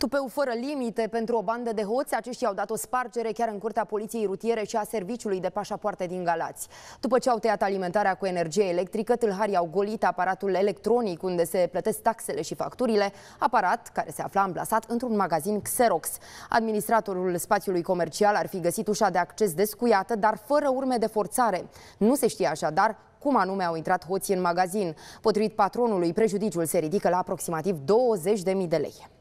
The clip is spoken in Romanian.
Tupeu fără limite pentru o bandă de hoți, aceștia au dat o spargere chiar în curtea poliției rutiere și a serviciului de pașapoarte din Galați. După ce au tăiat alimentarea cu energie electrică, tâlharii au golit aparatul electronic unde se plătesc taxele și facturile, aparat care se afla amplasat într-un magazin Xerox. Administratorul spațiului comercial ar fi găsit ușa de acces descuiată, dar fără urme de forțare. Nu se știe așadar cum anume au intrat hoții în magazin. Potrivit patronului, prejudiciul se ridică la aproximativ 20.000 de lei.